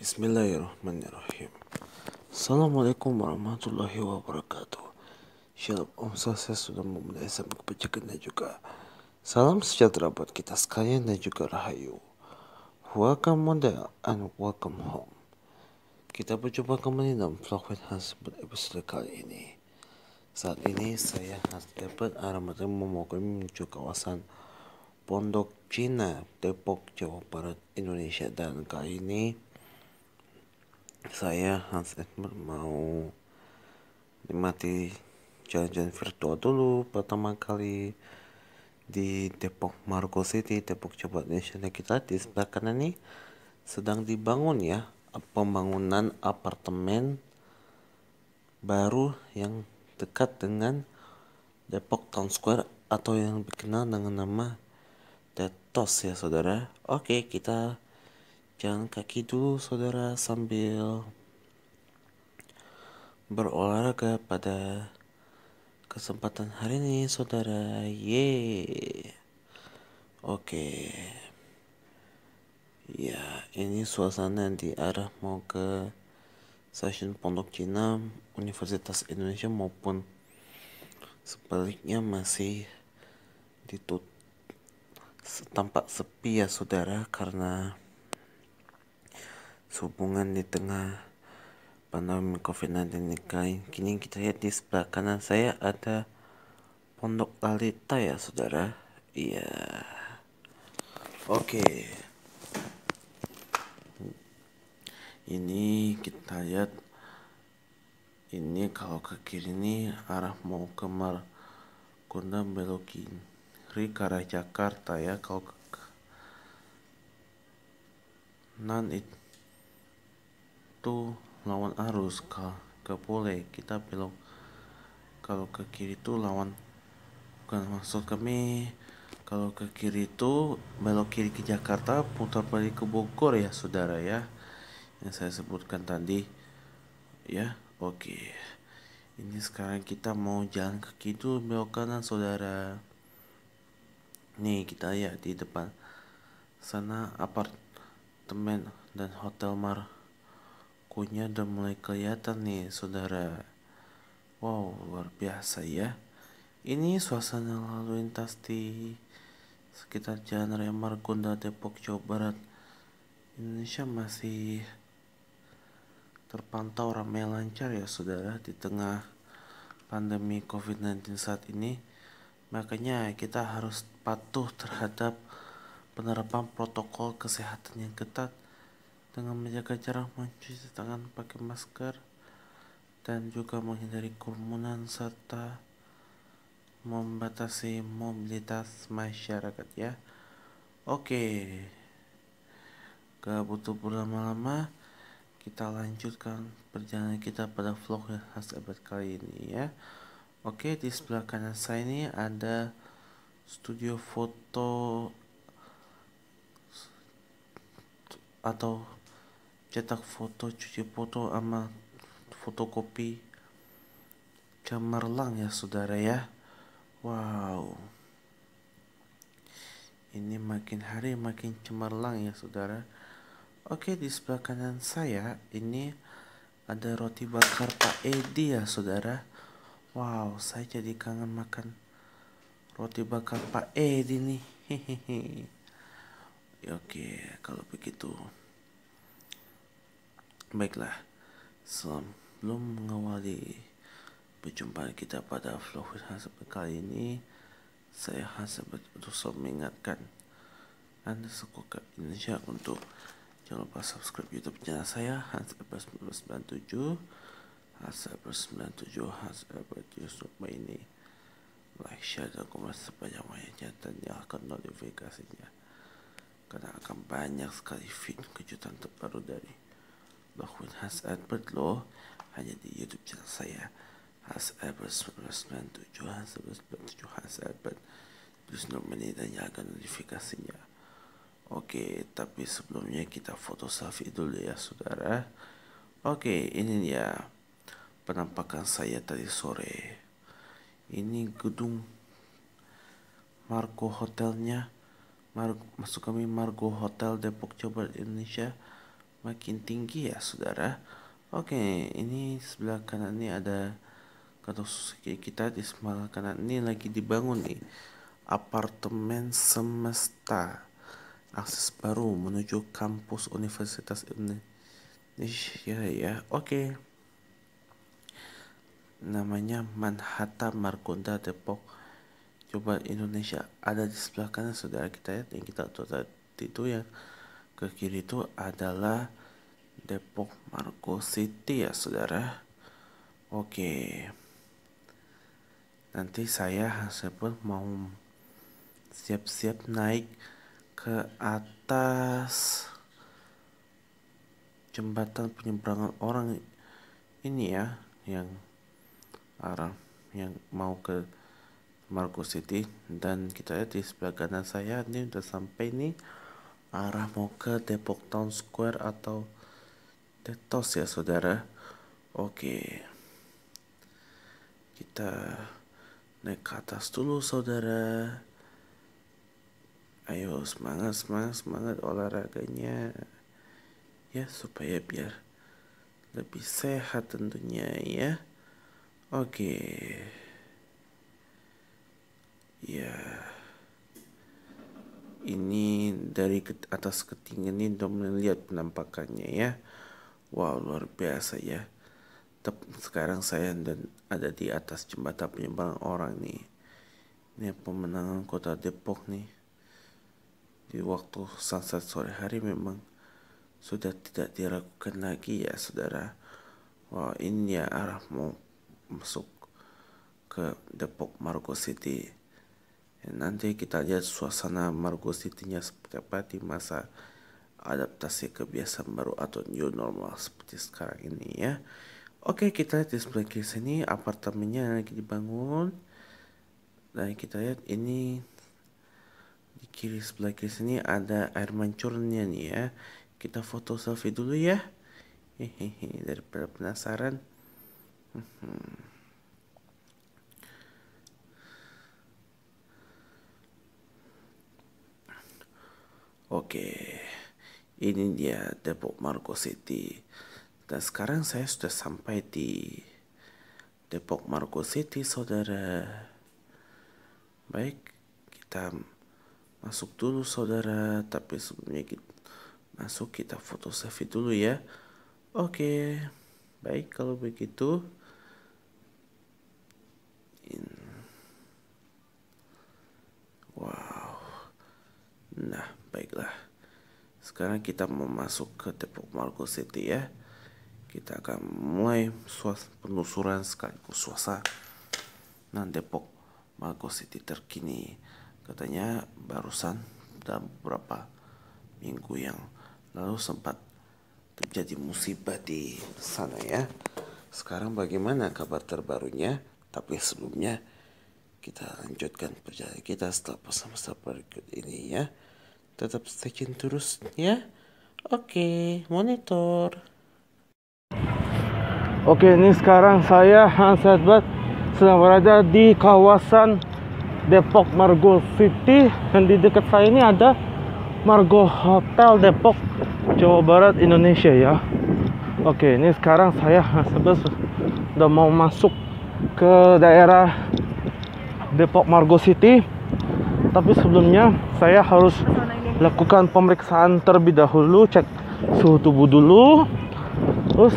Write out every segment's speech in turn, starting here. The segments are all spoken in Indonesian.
Bismillahirrahmanirrahim. Assalamualaikum warahmatullahi wabarakatuh. Shalom Om Swastiastu dan memulai sama Kebajikan dan juga Salam sejahtera buat kita sekalian dan juga Rahayu Welcome model and welcome home Kita berjumpa kembali dalam vlog with Hans episode kali ini Saat ini saya harus dapat arah Aramatim memukul menuju kawasan Pondok Cina, Depok, Jawa Barat, Indonesia dan kali ini saya Hans Edmer mau nikmati jalan-jalan virtual dulu pertama kali di Depok Margo City, Depok Coba Nasional kita di sebelah kanan nih sedang dibangun ya pembangunan apartemen baru yang dekat dengan Depok Town Square atau yang dikenal dengan nama Tetos ya saudara. Oke kita Jalan kaki dulu saudara sambil berolahraga pada kesempatan hari ini saudara. ye Oke. Okay. Ya, ini suasana di arah mau ke stasiun Pondok Cina Universitas Indonesia maupun sebaliknya masih ditutup tampak sepi ya saudara karena sehubungan di tengah pandemi COVID-19 kain. Kini kita lihat di sebelah kanan saya ada Pondok Lalita ya saudara. Iya. Yeah. Oke. Okay. Ini kita lihat ini kalau ke kiri ini arah mau ke Margonda belok kiri ke arah Jakarta ya kalau ke kanan itu itu lawan arus ke ke boleh kita belok kalau ke kiri itu lawan bukan maksud kami kalau ke kiri itu belok kiri ke Jakarta putar balik ke Bogor ya saudara ya yang saya sebutkan tadi ya oke okay. ini sekarang kita mau jalan ke situ belok kanan saudara nih kita ya di depan sana apartemen dan hotel mar kukunya udah mulai kelihatan nih saudara wow luar biasa ya ini suasana lalu lintas di sekitar Jalan Raya Margonda Depok Jawa Barat Indonesia masih terpantau ramai lancar ya saudara di tengah pandemi COVID-19 saat ini makanya kita harus patuh terhadap penerapan protokol kesehatan yang ketat dengan menjaga jarak mencuci tangan pakai masker dan juga menghindari kerumunan serta membatasi mobilitas masyarakat ya oke gak butuh berlama-lama kita lanjutkan perjalanan kita pada vlog khas abad kali ini ya oke di sebelah kanan saya ini ada studio foto atau cetak foto cuci foto sama fotokopi cemerlang ya saudara ya wow ini makin hari makin cemerlang ya saudara oke di sebelah kanan saya ini ada roti bakar Pak Edi ya saudara wow saya jadi kangen makan roti bakar Pak Edi nih hehehe oke kalau begitu Baiklah, sebelum mengawali perjumpaan kita pada vlog Hasab kali ini, saya Hasab untuk mengingatkan Anda sekokat Indonesia untuk jangan lupa subscribe YouTube channel saya Hasab 97 Hasab 97 Hasab YouTube ini like, share, dan komen sebanyak-banyaknya dan nyalakan notifikasinya karena akan banyak sekali video kejutan terbaru dari Lockwood Has Albert loh hanya di YouTube channel saya Has Albert 1997 Khas Albert 97 Has Albert terus normally dan nyalakan notifikasinya Oke, tapi sebelumnya kita foto selfie dulu ya saudara Oke, ini dia penampakan saya tadi sore Ini gedung Margo Hotelnya masuk kami Margo Hotel Depok Jawa Indonesia makin tinggi ya saudara oke ini sebelah kanan ini ada kalau kita di sebelah kanan ini lagi dibangun nih apartemen semesta akses baru menuju kampus Universitas ini. Indonesia ya oke namanya Manhattan Margonda Depok coba Indonesia ada di sebelah kanan saudara kita ya yang kita tuh tadi itu ya ke kiri itu adalah Depok Marco City ya saudara oke nanti saya sebut mau siap-siap naik ke atas jembatan penyeberangan orang ini ya yang arah yang mau ke Marco City dan kita lihat di sebelah kanan saya ini sudah sampai nih arah mau ke Depok Town Square atau Tetos ya saudara oke kita naik ke atas dulu saudara ayo semangat semangat semangat olahraganya ya supaya biar lebih sehat tentunya ya oke ya yeah ini dari atas ketinggian ini untuk lihat penampakannya ya wow luar biasa ya Tep, sekarang saya dan ada di atas jembatan penyeberangan orang nih ini pemenangan kota Depok nih di waktu sunset sore hari memang sudah tidak diragukan lagi ya saudara wow ini ya arah mau masuk ke Depok Margo City Ya, nanti kita lihat suasana Margo City-nya seperti apa di masa adaptasi kebiasaan baru atau new normal seperti sekarang ini ya. Oke, kita lihat di sebelah kiri sini apartemennya lagi dibangun. Dan kita lihat ini di kiri sebelah kiri sini ada air mancurnya nih ya. Kita foto selfie dulu ya. Hehehe, daripada penasaran. Hmm. hmm. Oke, ini dia Depok Marco City. Dan sekarang saya sudah sampai di Depok Marco City, saudara. Baik, kita masuk dulu, saudara. Tapi sebelumnya kita masuk, kita foto selfie dulu ya. Oke, baik kalau begitu. In. Wow. Nah baiklah sekarang kita mau masuk ke Depok Margo City ya kita akan mulai penelusuran sekaligus suasa. nah Depok Margo City terkini katanya barusan dalam beberapa minggu yang lalu sempat terjadi musibah di sana ya sekarang bagaimana kabar terbarunya tapi sebelumnya kita lanjutkan perjalanan kita setelah pesan-pesan berikut ini ya tetap stay tune terus ya oke monitor oke ini sekarang saya Hans Edward sedang berada di kawasan Depok Margo City dan di dekat saya ini ada Margo Hotel Depok Jawa Barat Indonesia ya Oke ini sekarang saya sebesar, udah mau masuk ke daerah Depok Margo City tapi sebelumnya saya harus lakukan pemeriksaan terlebih dahulu cek suhu tubuh dulu terus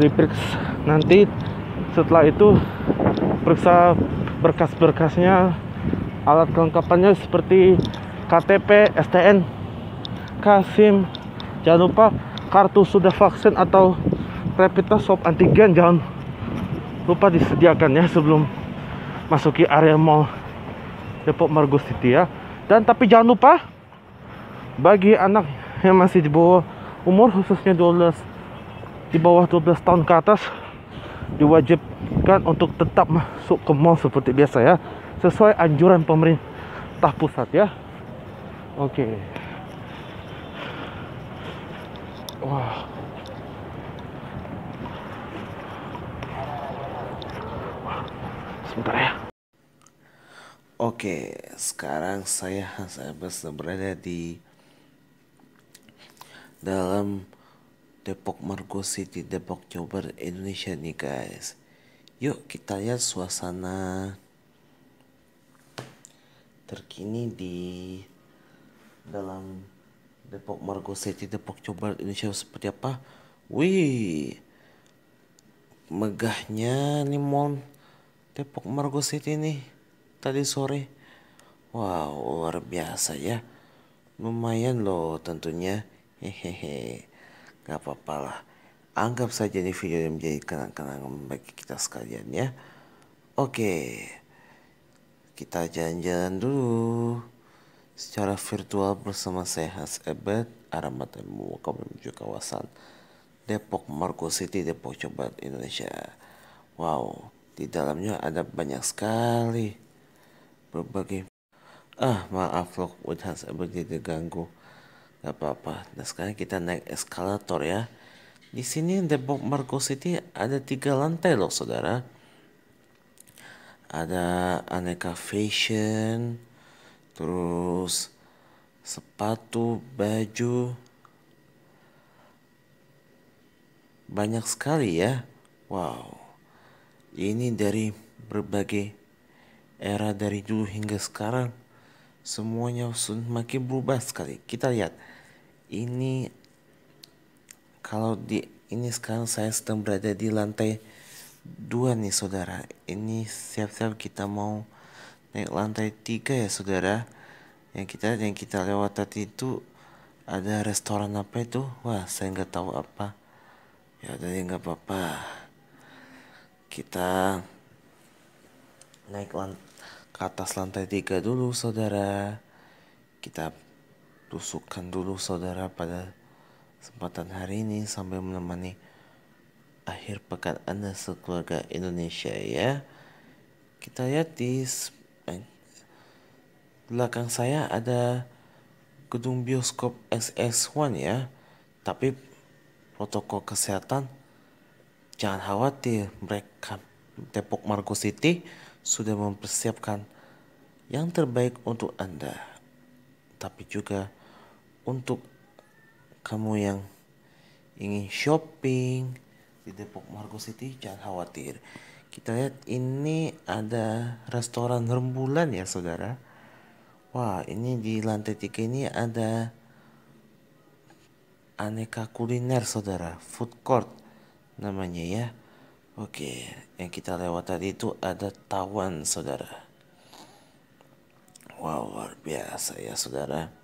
diperiksa nanti setelah itu periksa berkas-berkasnya alat kelengkapannya seperti KTP, STN, kasim, jangan lupa kartu sudah vaksin atau rapid test swab antigen jangan lupa disediakan ya sebelum masuki area mall Depok Margo City ya dan tapi jangan lupa bagi anak yang masih di bawah umur khususnya 12 di bawah 12 tahun ke atas diwajibkan untuk tetap masuk ke mall seperti biasa ya sesuai anjuran pemerintah pusat ya oke okay. wah sebentar ya oke okay, sekarang saya saya berada di dalam Depok Margo City, Depok Jawa Indonesia nih guys. Yuk kita lihat suasana terkini di dalam Depok Margo City, Depok Jawa Indonesia seperti apa? Wih, megahnya nih mall Depok Margo City nih tadi sore. Wow, luar biasa ya. Lumayan loh tentunya Hehehe. Gak apa-apa lah. Anggap saja ini video yang menjadi kenang-kenangan bagi kita sekalian ya. Oke. Kita jalan-jalan dulu. Secara virtual bersama saya Has Ebet, Aramat Muka menuju kawasan Depok Margo City, Depok Coba Indonesia. Wow, di dalamnya ada banyak sekali berbagai ah maaf vlog Has Ebet jadi ganggu Gak apa-apa. Nah sekarang kita naik eskalator ya. Di sini Depok Margo City ada tiga lantai loh saudara. Ada aneka fashion, terus sepatu, baju, banyak sekali ya. Wow, ini dari berbagai era dari dulu hingga sekarang semuanya semakin berubah sekali. Kita lihat ini kalau di ini sekarang saya sedang berada di lantai dua nih saudara ini siap-siap kita mau naik lantai tiga ya saudara yang kita yang kita lewat tadi itu ada restoran apa itu wah saya nggak tahu apa ya tadi nggak apa-apa kita naik lant ke atas lantai tiga dulu saudara kita Tusukkan dulu saudara pada kesempatan hari ini sambil menemani akhir pekan Anda sekeluarga Indonesia ya. Kita lihat di belakang saya ada gedung bioskop SS1 ya. Tapi protokol kesehatan jangan khawatir mereka Depok Margo City sudah mempersiapkan yang terbaik untuk Anda. Tapi juga untuk kamu yang ingin shopping di Depok Margo City jangan khawatir kita lihat ini ada restoran rembulan ya saudara wah ini di lantai tiga ini ada aneka kuliner saudara food court namanya ya oke yang kita lewat tadi itu ada tawan saudara wow luar biasa ya saudara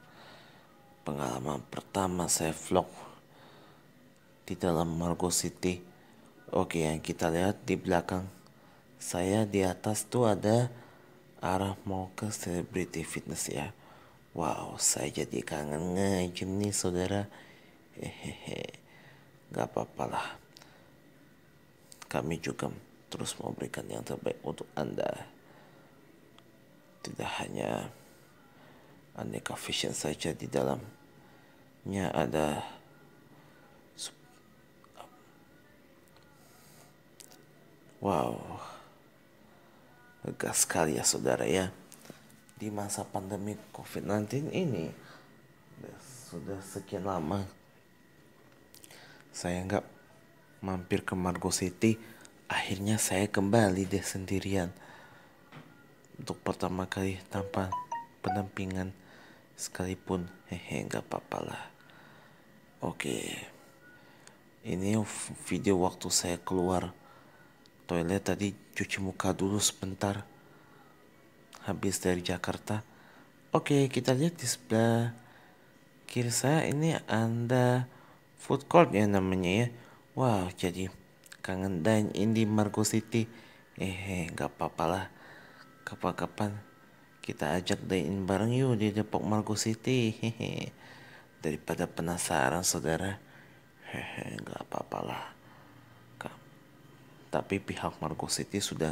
pengalaman pertama saya vlog di dalam Margo City. Oke, yang kita lihat di belakang saya di atas tuh ada arah mau ke Celebrity Fitness ya. Wow, saya jadi kangen nge-gym nih saudara. Hehehe, gak apa-apa lah. Kami juga terus memberikan yang terbaik untuk Anda. Tidak hanya aneka fashion saja di dalamnya ada wow lega sekali ya saudara ya di masa pandemi covid-19 ini sudah sekian lama saya nggak mampir ke Margo City akhirnya saya kembali deh sendirian untuk pertama kali tanpa penampingan sekalipun hehe nggak apa lah oke ini video waktu saya keluar toilet tadi cuci muka dulu sebentar habis dari Jakarta oke kita lihat di sebelah kiri saya ini ada food court ya namanya ya wow jadi kangen dan ini Margo City eh nggak apa lah kapan-kapan kita ajak dine bareng yuk di Depok Margo City hehe daripada penasaran saudara hehe nggak apa-apalah tapi pihak Margo City sudah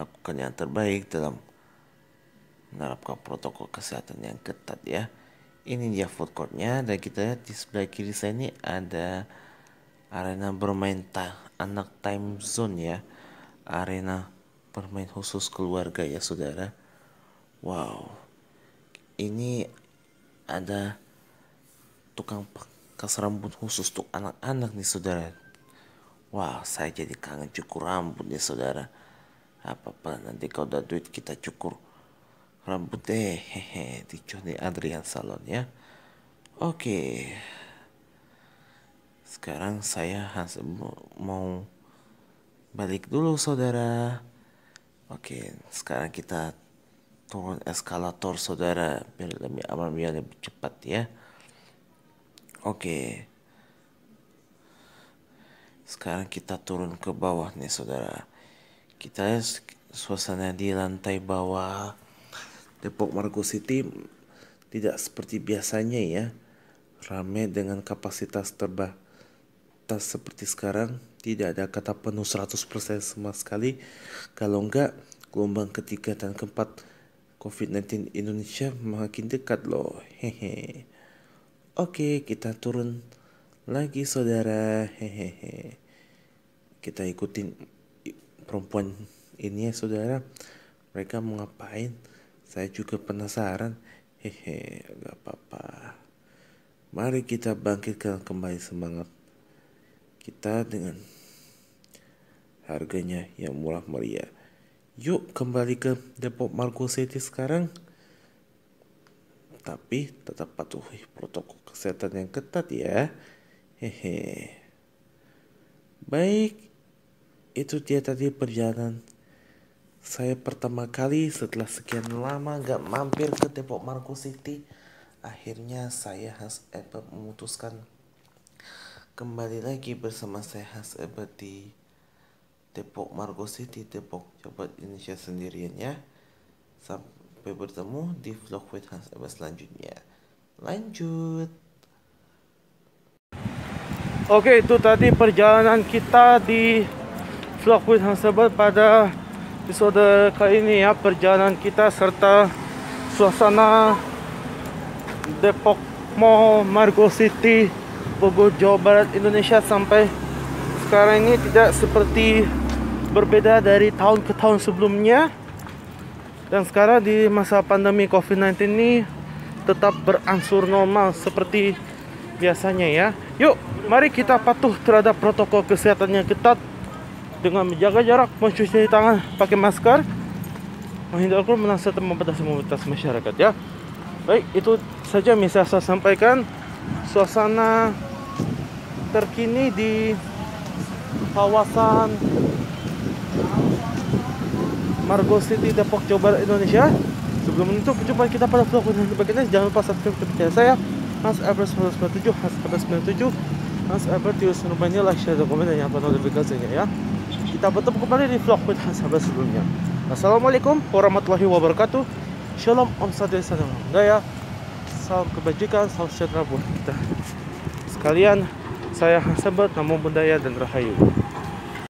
lakukan yang terbaik dalam menerapkan protokol kesehatan yang ketat ya ini dia food courtnya dan kita lihat di sebelah kiri saya ini ada arena bermain ta anak time zone ya arena bermain khusus keluarga ya saudara wow ini ada tukang pangkas rambut khusus untuk anak-anak nih saudara wow saya jadi kangen cukur rambut nih saudara apa apa nanti kalau udah duit kita cukur rambut deh hehe di Johnny Adrian Salon ya oke sekarang saya mau balik dulu saudara oke sekarang kita turun eskalator saudara biar lebih aman biar lebih cepat ya oke sekarang kita turun ke bawah nih saudara kita suasana di lantai bawah Depok Margo City tidak seperti biasanya ya ramai dengan kapasitas terbatas seperti sekarang tidak ada kata penuh 100% sama sekali kalau enggak gelombang ketiga dan keempat COVID-19 Indonesia makin dekat loh. Hehe. Oke, kita turun lagi saudara. Hehehe. Kita ikutin perempuan ini ya saudara. Mereka mau ngapain? Saya juga penasaran. Hehe, gak apa-apa. Mari kita bangkitkan kembali semangat kita dengan harganya yang murah meriah. Yuk kembali ke Depok Margo City sekarang. Tapi tetap patuhi protokol kesehatan yang ketat ya. Hehe. Baik, itu dia tadi perjalanan saya pertama kali setelah sekian lama gak mampir ke Depok Margo City. Akhirnya saya harus Ebert memutuskan kembali lagi bersama saya Has Ebert di Depok Margo City Depok coba Indonesia sendirian ya sampai bertemu di vlog with Hans selanjutnya lanjut Oke itu tadi perjalanan kita di vlog with Hans pada episode kali ini ya perjalanan kita serta suasana Depok Mall Margo City Bogor Jawa Barat Indonesia sampai sekarang ini tidak seperti berbeda dari tahun ke tahun sebelumnya dan sekarang di masa pandemi COVID-19 ini tetap berangsur normal seperti biasanya ya yuk mari kita patuh terhadap protokol kesehatan yang ketat dengan menjaga jarak mencuci tangan pakai masker menghindar kerumunan serta membatasi mobilitas masyarakat ya baik itu saja yang bisa saya sampaikan suasana terkini di kawasan Margo City, Depok, Jawa Barat, Indonesia. Sebelum itu, jumpa kita pada vlog dan sebagainya. Jangan lupa subscribe ke channel saya, Mas Abra 97, Mas Abra 97, Mas Abra Tius rumahnya, like, share, komen, dan nyapa notifikasinya ya. Kita bertemu kembali di vlog with Mas Abra sebelumnya. Assalamualaikum warahmatullahi wabarakatuh. Shalom, Om Satu Salam Daya. Salam kebajikan, salam sejahtera buat kita. Sekalian, saya Hasan Bert, namun Budaya dan Rahayu.